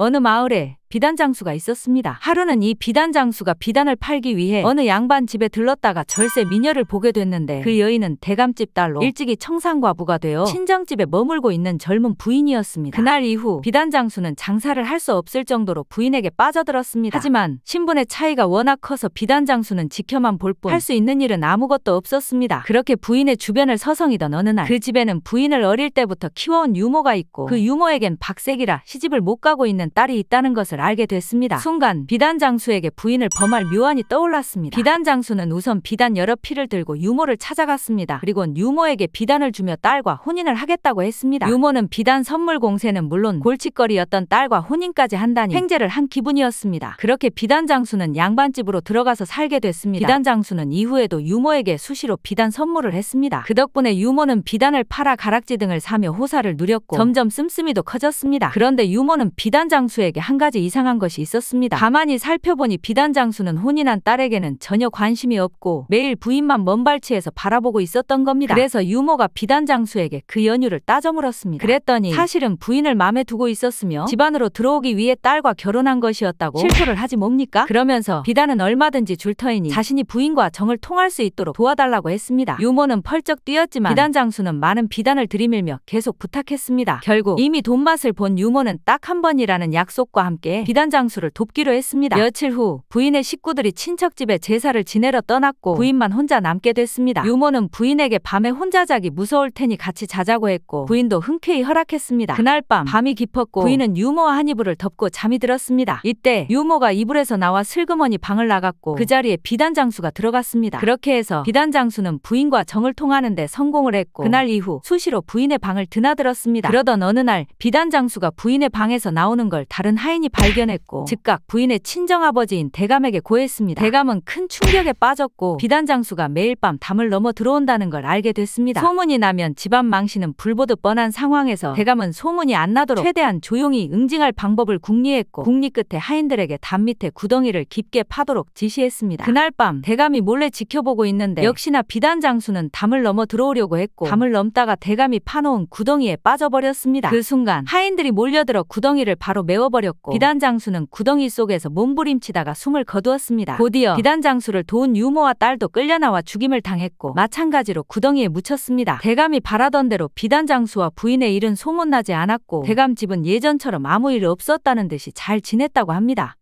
어느 마을에 비단 장수가 있었습니다. 하루는 이 비단 장수가 비단을 팔기 위해 어느 양반 집에 들렀다가 절세 미녀를 보게 됐는데 그 여인은 대감집 딸로 일찍이 청산과부가 되어 친정집에 머물고 있는 젊은 부인이었습니다. 그날 이후 비단 장수는 장사를 할 수 없을 정도로 부인에게 빠져들었습니다. 하지만 신분의 차이가 워낙 커서 비단 장수는 지켜만 볼 뿐 할 수 있는 일은 아무것도 없었습니다. 그렇게 부인의 주변을 서성이던 어느 날 그 집에는 부인을 어릴 때부터 키워온 유모가 있고 그 유모에겐 박색이라 시집을 못 가고 있는 딸이 있다는 것을 것을 알게 됐습니다. 순간 비단 장수에게 부인을 범할 묘안이 떠올랐습니다. 비단 장수는 우선 비단 여러 피를 들고 유모를 찾아갔습니다. 그리고 유모에게 비단을 주며 딸과 혼인을 하겠다고 했습니다. 유모는 비단 선물 공세는 물론 골칫거리였던 딸과 혼인까지 한다니 횡재를 한 기분이었습니다. 그렇게 비단 장수는 양반집으로 들어가서 살게 됐습니다. 비단 장수는 이후에도 유모에게 수시로 비단 선물을 했습니다. 그 덕분에 유모는 비단을 팔아 가락지 등을 사며 호사를 누렸고 점점 씀씀이도 커졌습니다. 그런데 유모는 비단 장수에게 한 가지 이상한 것이 있었습니다. 가만히 살펴보니 비단 장수는 혼인한 딸에게는 전혀 관심이 없고 매일 부인만 먼발치에서 바라보고 있었던 겁니다. 그래서 유모가 비단 장수에게 그 연유를 따져 물었습니다. 그랬더니 사실은 부인을 마음에 두고 있었으며 집안으로 들어오기 위해 딸과 결혼한 것이었다고 실수를 하지 뭡니까? 그러면서 비단은 얼마든지 줄 터이니 자신이 부인과 정을 통할 수 있도록 도와달라고 했습니다. 유모는 펄쩍 뛰었지만 비단 장수는 많은 비단을 들이밀며 계속 부탁했습니다. 결국 이미 돈 맛을 본 유모는 딱 한 번이라는 약속과 함께 네. 비단 장수를 돕기로 했습니다. 며칠 후 부인의 식구들이 친척집에 제사를 지내러 떠났고 부인만 혼자 남게 됐습니다. 유모는 부인에게 밤에 혼자 자기 무서울 테니 같이 자자고 했고 부인도 흔쾌히 허락했습니다. 그날 밤 밤이 깊었고 부인은 유모와 한이불을 덮고 잠이 들었습니다. 이때 유모가 이불에서 나와 슬그머니 방을 나갔고 그 자리에 비단 장수가 들어갔습니다. 그렇게 해서 비단 장수는 부인과 정을 통하는데 성공을 했고 그날 이후 수시로 부인의 방을 드나들었습니다. 그러던 어느 날 비단 장수가 부인의 방에서 나오는 걸 다른 하인이 발견 발견했고 즉각 부인의 친정아버지인 대감에게 고했습니다. 대감은 큰 충격에 빠졌고 비단 장수가 매일 밤 담을 넘어 들어온다는 걸 알게 됐습니다. 소문이 나면 집안 망신은 불보듯 뻔한 상황에서 대감은 소문이 안 나도록 최대한 조용히 응징할 방법을 궁리했고 궁리 끝에 하인들에게 담 밑에 구덩이를 깊게 파도록 지시했습니다. 그날 밤 대감이 몰래 지켜보고 있는데 역시나 비단 장수는 담을 넘어 들어오려고 했고 담을 넘다가 대감이 파놓은 구덩이에 빠져버렸습니다. 그 순간 하인들이 몰려들어 구덩이를 바로 메워버렸고 비단 비단 장수는 구덩이 속에서 몸부림치다가 숨을 거두었습니다. 곧이어 비단 장수를 도운 유모와 딸도 끌려나와 죽임을 당했고 마찬가지로 구덩이에 묻혔습니다. 대감이 바라던 대로 비단 장수와 부인의 일은 소문나지 않았고 대감 집은 예전처럼 아무 일 없었다는 듯이 잘 지냈다고 합니다.